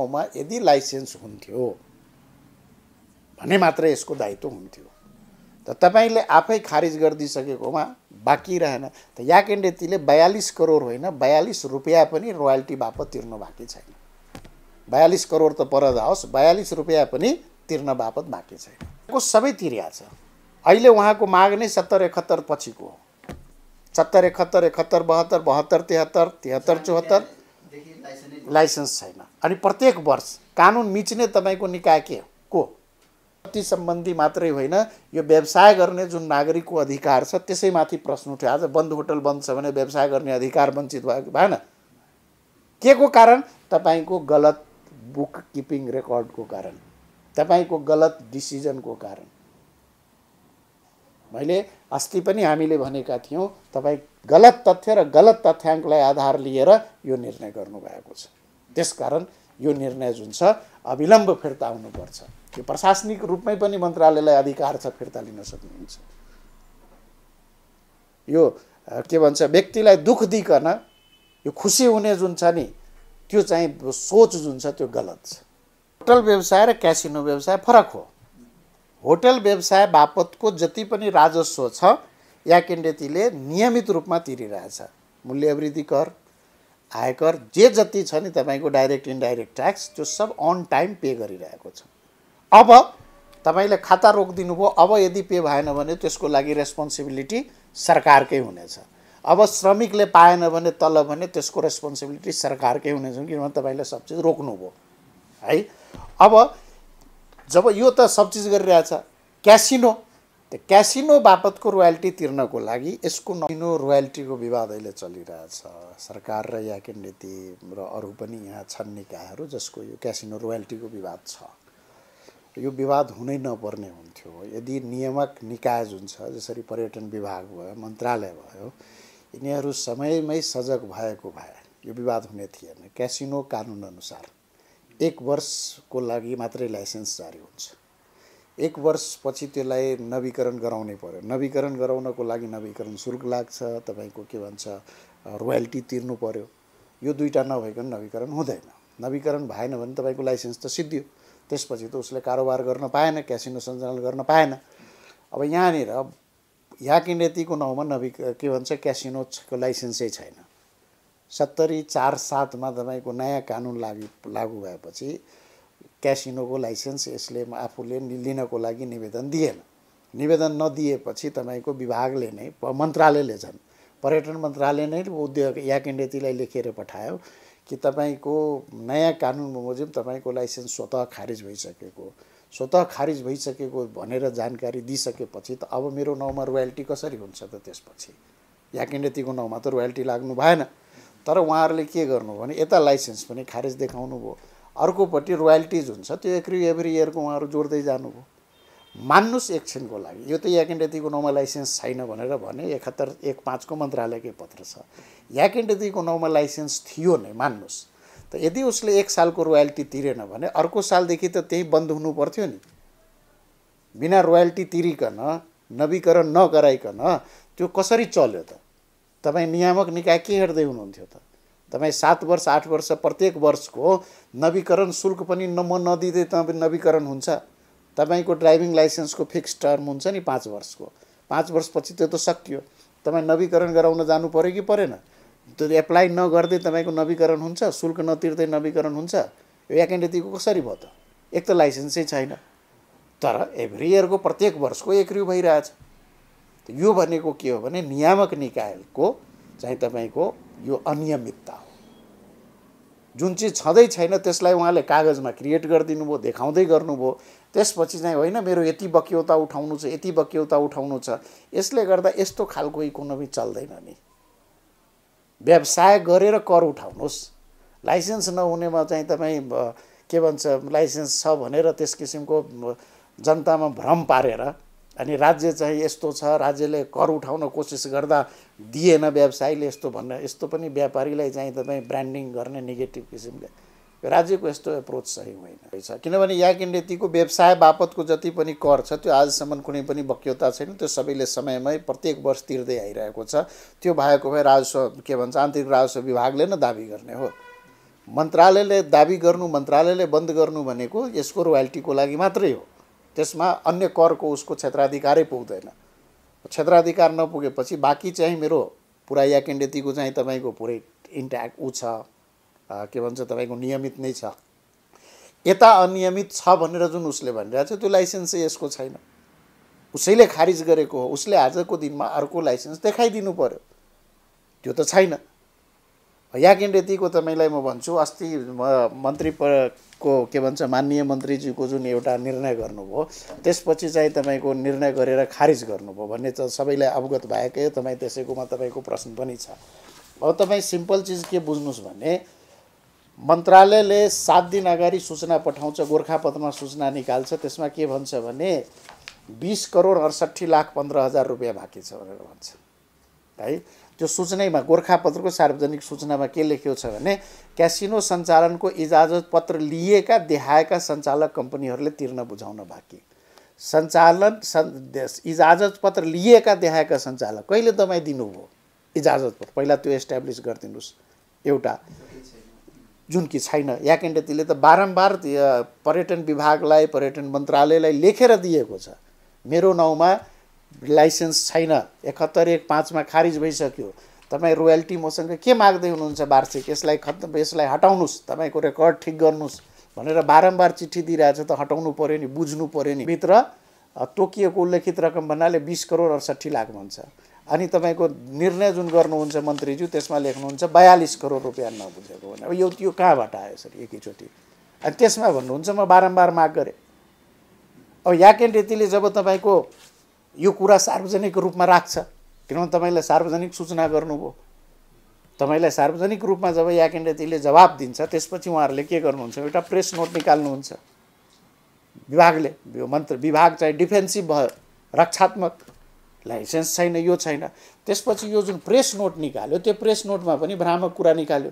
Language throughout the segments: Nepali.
ठाउँमा यदि लाइसेन्स हुन्थ्यो भने मात्र यसको दायित्व हुन्थ्यो त तपाईँले आफै खारिज गरिदिइसकेकोमा बाँकी रहेन त याकेन्डेतीले बयालिस करोड होइन बयालिस रुपियाँ पनि रोयल्टी बापत तिर्नु बाँकी छैन बयालिस करोड त पर जाओस् बयालिस रुपियाँ पनि तिर्न बापत बाँकी छैन को सबै तिर्या छ अहिले उहाँको माग नै सत्तर एकहत्तर पछिको हो सत्तर एकहत्तर एकहत्तर बहत्तर बहत्तर तिहत्तर तिहत्तर चौहत्तर लाइसेन्स छैन अनि प्रत्येक वर्ष कानुन मिच्ने तपाईँको निकाय के को ती सम्बन्धी मात्रै होइन यो व्यवसाय गर्ने जुन नागरिकको अधिकार छ त्यसैमाथि प्रश्न उठ्यो आज बन्द होटल बन्द छ भने व्यवसाय गर्ने अधिकार वञ्चित भएको भएन के को कारण तपाईँको गलत बुक किपिङ रेकर्डको कारण तपाईँको गलत डिसिजनको कारण मैले अस्ति पनि हामीले भनेका थियौँ तपाईँ गलत तथ्य र गलत तथ्याङ्कलाई आधार लिएर यो निर्णय गर्नुभएको छ त्यसकारण यो निर्णय जुन छ अविलम्ब फिर्ता आउनुपर्छ यो प्रशासनिक रूपमै पनि मन्त्रालयलाई अधिकार छ फिर्ता लिन सक्नुहुन्छ यो के भन्छ व्यक्तिलाई दुःख दिइकन यो खुसी हुने जुन छ नि त्यो चाहिँ सोच जुन छ त्यो गलत छ होटल व्यवसाय र क्यासिनो व्यवसाय फरक हो होटल व्यवसाय बापतको जति पनि राजस्व छ याकेन्डेतीले नियमित रूपमा तिरिरहेछ मूल्यवृद्धि कर आयकर जे जति छ नि तपाईँको डाइरेक्ट इन्डाइरेक्ट ट्याक्स त्यो सब अन टाइम पे गरिरहेको छ अब तपाईँले खाता रोकिदिनु भयो अब यदि पे भएन भने त्यसको लागि रेस्पोन्सिबिलिटी सरकारकै हुनेछ अब श्रमिकले पाएन भने तल भने त्यसको रेस्पोन्सिबिलिटी सरकारकै हुनेछ किनभने तपाईँले सब चिज रोक्नुभयो है अब जब यो त सब चिज गरिरहेछ क्यासिनो त्यो क्यासिनो बापतको रोयल्टी तिर्नको लागि यसको नौ रोयल्टीको विवाद अहिले चलिरहेछ सरकार र यहाँका नीति र अरू पनि यहाँ छन् निकायहरू जसको यो क्यासिनो रोयल्टीको विवाद छ यो विवाद हुनै नपर्ने हुन्थ्यो यदि नियामक निकाय जुन छ जसरी पर्यटन विभाग भयो मन्त्रालय भयो यिनीहरू समयमै सजग भएको भए यो विवाद हुने थिएन क्यासिनो कानुनअनुसार एक वर्षको लागि मात्रै लाइसेन्स जारी हुन्छ एक वर्षपछि त्यसलाई नवीकरण गराउनै पर्यो नवीकरण गराउनको लागि नवीकरण शुल्क लाग्छ तपाईँको के भन्छ रोयल्टी तिर्नु पऱ्यो यो दुईवटा नभएको नवीकरण हुँदैन नवीकरण भएन भने तपाईँको लाइसेन्स त सिद्धियो त्यसपछि त उसले कारोबार गर्न पाएन क्यासिनो सञ्चालन गर्न पाएन अब यहाँनिर याकिनेतीको नाउँमा नवी के भन्छ क्यासिनोको लाइसेन्सै छैन सत्तरी चार सातमा तपाईँको नयाँ कानुन लागि लागु भएपछि क्यासिनोको लाइसेन्स यसले आफूले लिनको लागि निवेदन दिएन निवेदन नदिएपछि तपाईँको विभागले नै मन्त्रालयले झन् पर्यटन मन्त्रालय नै उद्योग याक इन्डेतीलाई लेखेर पठायो कि तपाईँको नयाँ कानुन बमोजिम तपाईँको लाइसेन्स स्वतः खारिज भइसकेको स्वतः खारिज भइसकेको भनेर जानकारी दिइसकेपछि त अब मेरो नाउँमा रोयल्टी कसरी हुन्छ त त्यसपछि याक इन्डेतीको नाउँमा त रोयल्टी लाग्नु भएन तर उहाँहरूले के गर्नु भने यता लाइसेन्स पनि खारेज देखाउनु भयो अर्कोपट्टि रोयल्टिज हुन्छ त्यो एक्री एभ्री इयरको उहाँहरू जोड्दै जानुभयो मान्नुहोस् एकछिनको लागि यो त नौमा लाइसेन्स छैन भनेर भने एकहत्तर एक पाँचको मन्त्रालयकै पत्र छ याकेन्डेतीको नौमा लाइसेन्स थियो नै मान्नुहोस् त यदि उसले एक सालको रोयल्टी तिरेन भने अर्को सालदेखि त त्यही बन्द हुनु पर्थ्यो नि बिना रोयल्टी तिरिकन नवीकरण नगराइकन त्यो कसरी चल्यो त तपाईँ नियामक निकाय के हेर्दै हुनुहुन्थ्यो त तपाईँ सात वर्ष आठ वर्ष प्रत्येक वर्षको नवीकरण शुल्क पनि न म नदिँदै तपाईँ नवीकरण हुन्छ तपाईँको ड्राइभिङ लाइसेन्सको फिक्स टर्म हुन्छ नि पाँच वर्षको पाँच वर्षपछि त्यो त सकियो तपाईँ नवीकरण गराउन जानु पऱ्यो कि परेन त्यो एप्लाई नगर्दै तपाईँको नवीकरण हुन्छ शुल्क नतिर्दै नवीकरण हुन्छ यो एकान्डतिको कसरी भयो त एक त लाइसेन्सै छैन तर एभ्री इयरको प्रत्येक वर्षको एक भइरहेछ यो भनेको के हो भने नियामक निकायको चाहिँ तपाईँको यो अनियमितता हो जुन चिज छँदै छैन त्यसलाई उहाँले कागजमा क्रिएट गरिदिनु भयो देखाउँदै गर्नुभयो त्यसपछि चाहिँ होइन मेरो यति बक्यौता उठाउनु छ यति बक्यौता उठाउनु छ यसले गर्दा यस्तो खालको इकोनोमी चल्दैन नि व्यवसाय गरेर कर उठाउनुहोस् लाइसेन्स नहुनेमा चाहिँ तपाईँ के भन्छ लाइसेन्स छ भनेर त्यस किसिमको जनतामा भ्रम पारेर अनि राज्य चाहिँ यस्तो छ राज्यले कर उठाउन कोसिस गर्दा दिएन व्यवसायीले यस्तो भन्न यस्तो पनि व्यापारीलाई चाहिँ तपाईँ ब्रान्डिङ गर्ने नेगेटिभ किसिमले राज्यको यस्तो एप्रोच सही होइन रहेछ किनभने याकिन नीतिको व्यवसाय बापतको जति पनि कर छ त्यो आजसम्म कुनै पनि बक्यता छैन त्यो सबैले समयमै प्रत्येक वर्ष तिर्दै आइरहेको छ त्यो भएको भए राजस्व के भन्छ आन्तरिक राजस्व विभागले नै दाबी गर्ने हो मन्त्रालयले दाबी गर्नु मन्त्रालयले बन्द गर्नु भनेको यसको रोयल्टीको लागि मात्रै हो त्यसमा अन्य करको उसको क्षेत्राधिकारै पुग्दैन क्षेत्राधिकार नपुगेपछि बाँकी चाहिँ मेरो पुरा याकेन्डेतीको चाहिँ तपाईँको पुरै इन्ट्याक्ट ऊ छ के भन्छ तपाईँको नियमित नै छ यता अनियमित छ भनेर जुन उसले भनिरहेको छ त्यो लाइसेन्स चाहिँ यसको छैन उसैले खारिज गरेको हो उसले आजको दिनमा अर्को लाइसेन्स देखाइदिनु पऱ्यो त्यो त छैन याकिन रेतीको तपाईँलाई म भन्छु अस्ति मन्त्री प को के भन्छ माननीय मन्त्रीज्यूको जुन एउटा निर्णय गर्नुभयो त्यसपछि चाहिँ तपाईँको निर्णय गरेर खारिज गर्नुभयो भन्ने त सबैलाई अवगत भएकै तपाईँ त्यसैकोमा तपाईँको प्रश्न पनि छ अब तपाईँ सिम्पल चिज के बुझ्नुहोस् भने मन्त्रालयले सात दिन अगाडि सूचना पठाउँछ गोर्खापत्रमा सूचना निकाल्छ त्यसमा के भन्छ भने बिस करोड अडसट्ठी लाख पन्ध्र हजार रुपियाँ बाँकी छ भनेर भन्छ है त्यो सूचनामा गोर्खापत्रको सार्वजनिक सूचनामा के लेखेको छ भने क्यासिनो सञ्चालनको इजाजत पत्र लिएका देखाएका सञ्चालक कम्पनीहरूले तिर्न बुझाउन बाँकी सञ्चालन सन् इजाजत पत्र लिएका देखाएका सञ्चालक कहिले दबाई दिनुभयो इजाजत पत्र पहिला त्यो एस्ट्याब्लिस गरिदिनुहोस् एउटा जुन कि छैन याकेन्डे त बारम्बार पर्यटन विभागलाई पर्यटन मन्त्रालयलाई लेखेर दिएको छ मेरो नाउँमा लाइसेन्स छैन एकहत्तर एक पाँचमा खारिज भइसक्यो तपाईँ रोयल्टी मसँग के माग्दै हुनुहुन्छ वार्षिक यसलाई खत यसलाई हटाउनुहोस् तपाईँको रेकर्ड ठिक गर्नुहोस् भनेर बारम्बार चिठी दिइरहेछ त हटाउनु पऱ्यो नि बुझ्नु पऱ्यो नि भित्र तोकिएको उल्लेखित रकम भन्नाले बिस करोड अडसट्ठी लाख भन्छ अनि तपाईँको निर्णय जुन गर्नुहुन्छ मन्त्रीज्यू त्यसमा लेख्नुहुन्छ बयालिस करोड रुपियाँ नबुझेको भने अब यो त्यो कहाँबाट आयो सर एकैचोटि अनि त्यसमा भन्नुहुन्छ म बारम्बार माग गरेँ अब याकेन यतिले जब तपाईँको यो कुरा सार्वजनिक रूपमा राख्छ किनभने तपाईँलाई सार्वजनिक सूचना गर्नुभयो तपाईँलाई सार्वजनिक रूपमा जब याकेन्डतीले जवाब दिन्छ त्यसपछि उहाँहरूले के गर्नुहुन्छ एउटा प्रेस नोट निकाल्नुहुन्छ विभागले यो मन्त्र विभाग चाहिँ डिफेन्सिभ भयो रक्षात्मक लाइसेन्स छैन यो छैन त्यसपछि यो जुन प्रेस नोट निकाल्यो त्यो प्रेस नोटमा पनि भ्रामक कुरा निकाल्यो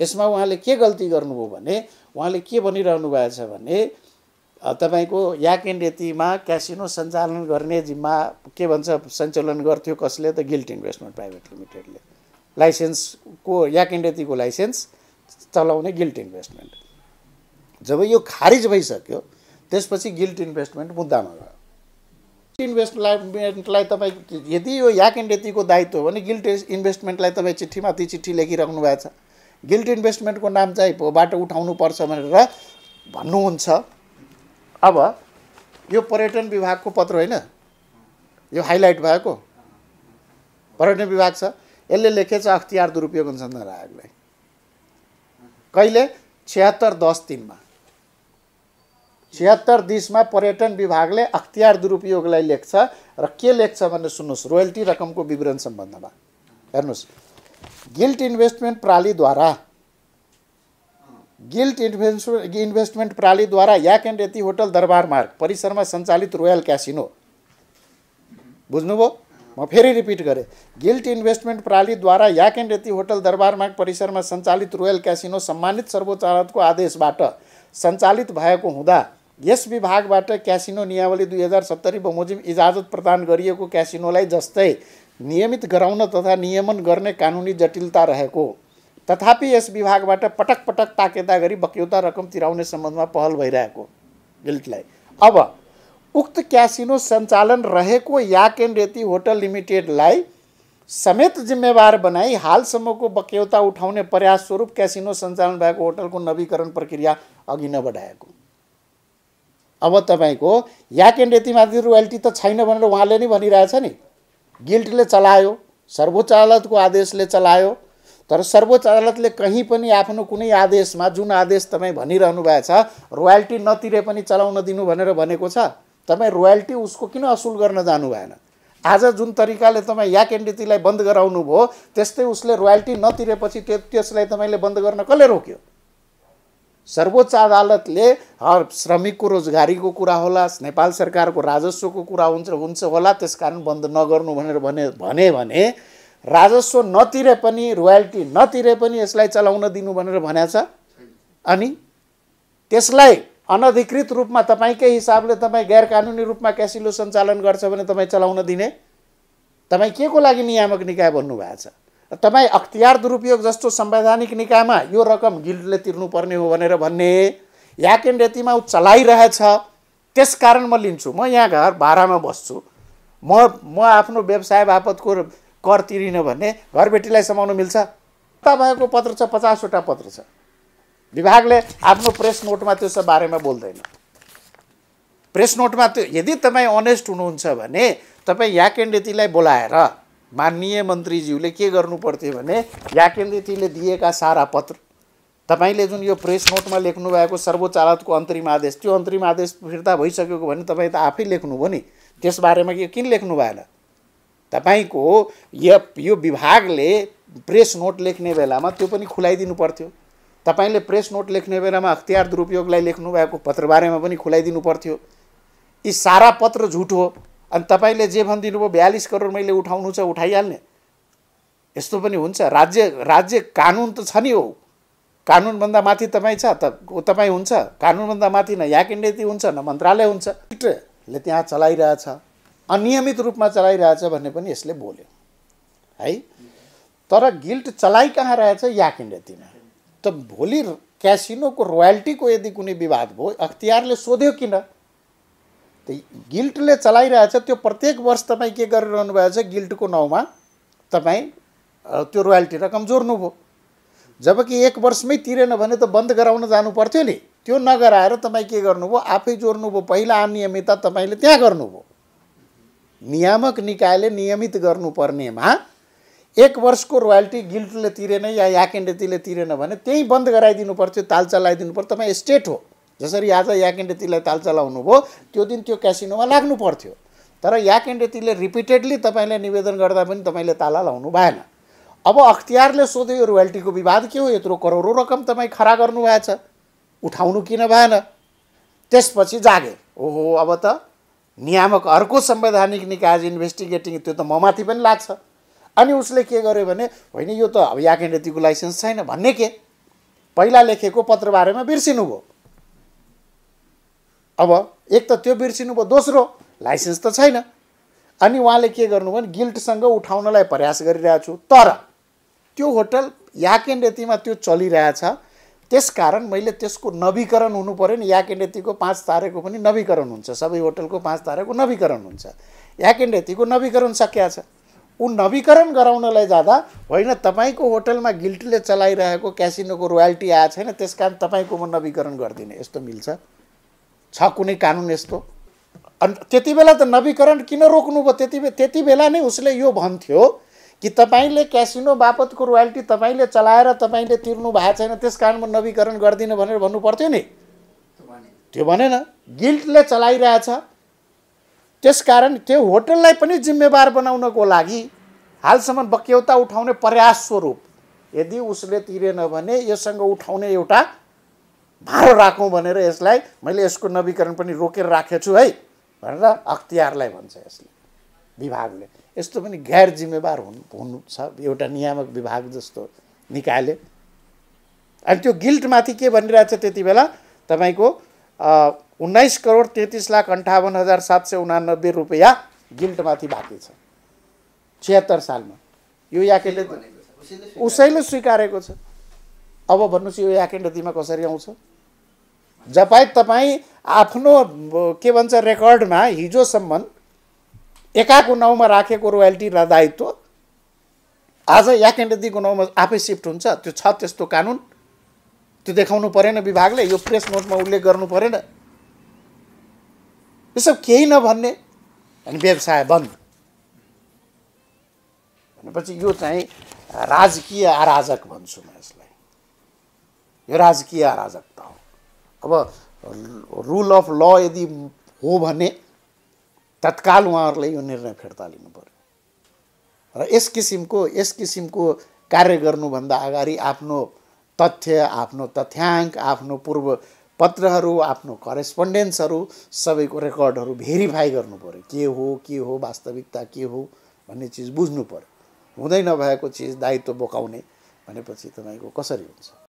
यसमा उहाँले के गल्ती गर्नुभयो भने उहाँले के भनिरहनु भएको छ भने तपाईँको याक एन्ड यतिमा क्यासिनो सञ्चालन गर्ने जिम्मा के भन्छ सञ्चालन गर्थ्यो कसले त गिल्ट इन्भेस्टमेन्ट प्राइभेट लिमिटेडले लाइसेन्सको याक एन्ड यतिको लाइसेन्स चलाउने गिल्ट इन्भेस्टमेन्ट जब यो खारिज भइसक्यो त्यसपछि गिल्ट इन्भेस्टमेन्ट मुद्दामा गयो इन्भेस्टमेन्टलाई तपाईँ यदि यो याक एन्ड यतिको दायित्व हो भने गिल्ट इन्भेस्टमेन्टलाई तपाईँ चिठीमा ती चिठी लेखिराख्नु भएको छ गिल्ट इन्भेस्टमेन्टको नाम चाहिँ बाटो उठाउनुपर्छ भनेर भन्नुहुन्छ अब यो पर्यटन विभागको पत्र होइन यो हाइलाइट भएको पर्यटन विभाग छ यसले लेखेछ अख्तियार दुरुपयोग अनुसन्धान आयोगलाई कहिले छिहत्तर दस तिनमा छिहत्तर बिसमा पर्यटन विभागले अख्तियार दुरुपयोगलाई लेख्छ र के लेख्छ भनेर सुन्नुहोस् रोयल्टी रकमको विवरण सम्बन्धमा हेर्नुहोस् गिल्ट इन्भेस्टमेन्ट प्रालीद्वारा गिल्ट इन्भेस्ट इन्भेस्टमेन्ट प्रालीद्वारा Yak and Yeti hotel Durbar Marg परिसरमा सञ्चालित रोयल क्यासिनो बुझ्नुभयो म फेरि रिपिट गरेँ गिल्ट इन्भेस्टमेन्ट प्रणालीद्वारा Yak and Yeti hotel Durbar Marg परिसरमा सञ्चालित रोयल क्यासिनो सम्मानित सर्वोच्च अदालतको आदेशबाट सञ्चालित भएको हुँदा यस विभागबाट क्यासिनो नियावली दुई हजार सत्तरी बमोजिम इजाजत प्रदान गरिएको क्यासिनोलाई जस्तै नियमित गराउन तथा नियमन गर्ने कानुनी जटिलता रहेको तथापि यस विभागबाट पटक पटक ताकेता गरी बक्यौता रकम तिराउने सम्बन्धमा पहल भइरहेको गिल्टलाई अब उक्त क्यासिनो सञ्चालन रहेको एन्ड रेती होटल लिमिटेडलाई समेत जिम्मेवार बनाई हालसम्मको बक्यौता उठाउने प्रयास स्वरूप क्यासिनो सञ्चालन भएको होटलको नवीकरण प्रक्रिया अघि नबढाएको अब तपाईँको एन्ड रेतीमाथि रोयल्टी त छैन भनेर उहाँले नै भनिरहेछ नि गिल्टले चलायो सर्वोच्च अदालतको आदेशले चलायो तर सर्वोच्च अदालतले कहीँ पनि आफ्नो कुनै आदेशमा जुन आदेश तपाईँ भनिरहनु भएको छ रोयल्टी नतिरे पनि चलाउन दिनु भनेर भनेको छ तपाईँ रोयल्टी उसको किन असुल गर्न जानु भएन आज जुन तरिकाले तपाईँ या क्यान्डिटीलाई बन्द गराउनु भयो त्यस्तै उसले रोयल्टी नतिरेपछि त्यो त्यसलाई तपाईँले बन्द गर्न कसले रोक्यो सर्वोच्च अदालतले हर श्रमिकको रोजगारीको कुरा होला नेपाल सरकारको राजस्वको कुरा हुन्छ हुन्छ होला त्यस कारण बन्द नगर्नु भनेर भने भने राजस्व नतिरे पनि रोयल्टी नतिरे पनि यसलाई चलाउन दिनु भनेर भनेको छ अनि त्यसलाई अनधिकृत रूपमा तपाईँकै हिसाबले तपाईँ गैर कानुनी रूपमा क्यासिलो सञ्चालन गर्छ भने तपाईँ चलाउन दिने तपाईँ के को लागि नियामक निकाय भन्नुभएको छ तपाईँ अख्तियार दुरुपयोग जस्तो संवैधानिक निकायमा यो रकम गिल्डले तिर्नुपर्ने हो भनेर भन्ने याकेन यतिमा ऊ चलाइरहेछ त्यस कारण म लिन्छु म यहाँ घर भाडामा बस्छु म म आफ्नो व्यवसाय बापतको कर तिरिन भने घरबेटीलाई समाउनु मिल्छ तपाईँको पत्र छ पचासवटा पत्र छ विभागले आफ्नो प्रेस नोटमा त्यो सब बारेमा बोल्दैन प्रेस नोटमा त्यो यदि तपाईँ अनेस्ट हुनुहुन्छ भने तपाईँ याकेन्डेतीलाई बोलाएर माननीय मन्त्रीज्यूले के गर्नु पर्थ्यो भने याकेन्डेतीले दिएका सारा पत्र तपाईँले जुन यो प्रेस नोटमा लेख्नु भएको सर्वोच्च अदालतको अन्तरिम आदेश त्यो अन्तरिम आदेश फिर्ता भइसकेको भने तपाईँ त आफै लेख्नुभयो नि त्यसबारेमा के किन लेख्नु भएन तपाईँको यो विभागले प्रेस नोट लेख्ने बेलामा त्यो पनि खुलाइदिनु पर्थ्यो तपाईँले प्रेस नोट लेख्ने बेलामा अख्तियार दुरुपयोगलाई लेख्नुभएको पत्रबारेमा पनि खुलाइदिनु पर्थ्यो यी सारा पत्र झुट हो अनि तपाईँले जे भनिदिनु भयो बयालिस करोड मैले उठाउनु छ उठाइहाल्ने यस्तो पनि हुन्छ राज्य राज्य कानुन त छ नि हो कानुनभन्दा माथि तपाईँ छ त तपाईँ हुन्छ कानुनभन्दा माथि न याकिन्डेती हुन्छ न मन्त्रालय हुन्छ ले त्यहाँ चलाइरहेछ अनियमित रूपमा चलाइरहेछ भन्ने पनि यसले बोल्यो है तर गिल्ट चलाइ कहाँ रहेछ याक त भोलि क्यासिनोको रोयल्टीको यदि कुनै विवाद भयो अख्तियारले सोध्यो किन त गिल्टले चलाइरहेछ त्यो प्रत्येक वर्ष तपाईँ के गरिरहनु भएछ गिल्टको नाउँमा तपाईँ त्यो रोयल्टी रकम जोड्नुभयो जबकि एक वर्षमै तिरेन भने त बन्द गराउन जानु पर्थ्यो नि त्यो नगराएर तपाईँ के गर्नुभयो आफै जोड्नुभयो पहिला अनियमितता तपाईँले त्यहाँ गर्नुभयो नियामक निकायले नियमित गर्नुपर्नेमा एक वर्षको रोयल्टी गिल्टले तिरेन या याकेन्डेतीले तिरेन भने त्यहीँ बन्द गराइदिनु पर्थ्यो ताल चलाइदिनु पर्थ्यो तपाईँ स्टेट हो जसरी आज याकेन्डेतीलाई ताल चलाउनु भयो त्यो दिन त्यो क्यासिनोमा लाग्नु पर्थ्यो तर याकेन्डेतीले रिपिटेडली तपाईँले निवेदन गर्दा पनि तपाईँले ताला लाउनु भएन अब अख्तियारले सोध्यो यो रोयल्टीको विवाद के हो यत्रो करोडौँ रकम तपाईँ खडा गर्नुभएछ उठाउनु किन भएन त्यसपछि जागे ओहो अब त नियामक अर्को संवैधानिक निकाय इन्भेस्टिगेटिङ त्यो त ममाथि पनि लाग्छ अनि उसले के गर्यो भने होइन यो त अब याक एन्डतिको लाइसेन्स छैन भन्ने के पहिला लेखेको पत्रबारेमा बिर्सिनुभयो अब एक त त्यो बिर्सिनुभयो दोस्रो लाइसेन्स त छैन अनि उहाँले के गर्नुभयो भने गिल्टसँग उठाउनलाई प्रयास गरिरहेछु तर त्यो होटल याक एन्डतिमा त्यो चलिरहेछ त्यस कारण मैले त्यसको नवीकरण हुनु पऱ्यो नि याकेन्डेतीको पाँच तारेको पनि नवीकरण हुन्छ सबै होटलको पाँच तारेको नवीकरण हुन्छ याकेन्डेतीको नवीकरण सकिया छ ऊ नवीकरण गराउनलाई जाँदा होइन तपाईँको होटलमा गिल्टीले चलाइरहेको क्यासिनोको रोयल्टी आएको छैन त्यस कारण तपाईँको म नवीकरण गरिदिने यस्तो मिल्छ छ कुनै कानुन यस्तो अनि त्यति बेला त नवीकरण किन रोक्नु भयो त्यति बेला त्यति बेला नै उसले यो भन्थ्यो कि तपाईँले क्यासिनो बापतको रोयल्टी तपाईँले चलाएर तपाईँले तिर्नु भएको छैन त्यस कारण म नवीकरण गर्दिनँ भनेर भन्नु पर्थ्यो नि त्यो भनेन गिल्टले चलाइरहेछ त्यस कारण त्यो होटललाई पनि जिम्मेवार बनाउनको लागि हालसम्म बक्यौता उठाउने प्रयास स्वरूप यदि उसले तिरेन भने योसँग उठाउने एउटा भारो राखौँ भनेर यसलाई मैले यसको नवीकरण पनि रोकेर राखेछु है भनेर अख्तियारलाई भन्छ यसले विभागले यस्तो पनि गैर जिम्मेवार हुन् छ एउटा नियामक विभाग जस्तो निकायले अनि त्यो गिल्टमाथि के भनिरहेछ त्यति बेला तपाईँको उन्नाइस करोड तेत्तिस लाख अन्ठाउन्न हजार सात सय उनानब्बे रुपियाँ गिल्टमाथि बाँकी छ छिहत्तर सालमा यो याकेन्ड उसैले स्वीकारेको छ अब भन्नुहोस् यो याकेन्डीमा कसरी आउँछ जपाई तपाईँ आफ्नो के भन्छ रेकर्डमा हिजोसम्म एकाको नाउँमा राखेको रोयल्टी र दायित्व आज याकेन्डदीको नाउँमा आफै सिफ्ट हुन्छ त्यो छ त्यस्तो कानुन त्यो देखाउनु परेन विभागले यो प्रेस नोटमा उल्लेख गर्नु परेन यो सब केही नभन्ने अनि व्यवसाय बन्द भनेपछि यो चाहिँ राजकीय अराजक भन्छु म यसलाई यो राजकीय अराजकता हो अब रुल अफ ल यदि हो भने तत्काल उहाँहरूले यो निर्णय फिर्ता लिनु पऱ्यो र यस किसिमको यस किसिमको कार्य गर्नुभन्दा अगाडि आफ्नो तथ्य आफ्नो तथ्याङ्क आफ्नो पूर्व पत्रहरू आफ्नो करेस्पोन्डेन्सहरू सबैको रेकर्डहरू भेरिफाई गर्नु पऱ्यो के हो के हो वास्तविकता के हो भन्ने चिज बुझ्नु पऱ्यो हुँदै नभएको चिज दायित्व बोकाउने भनेपछि तपाईँको कसरी हुन्छ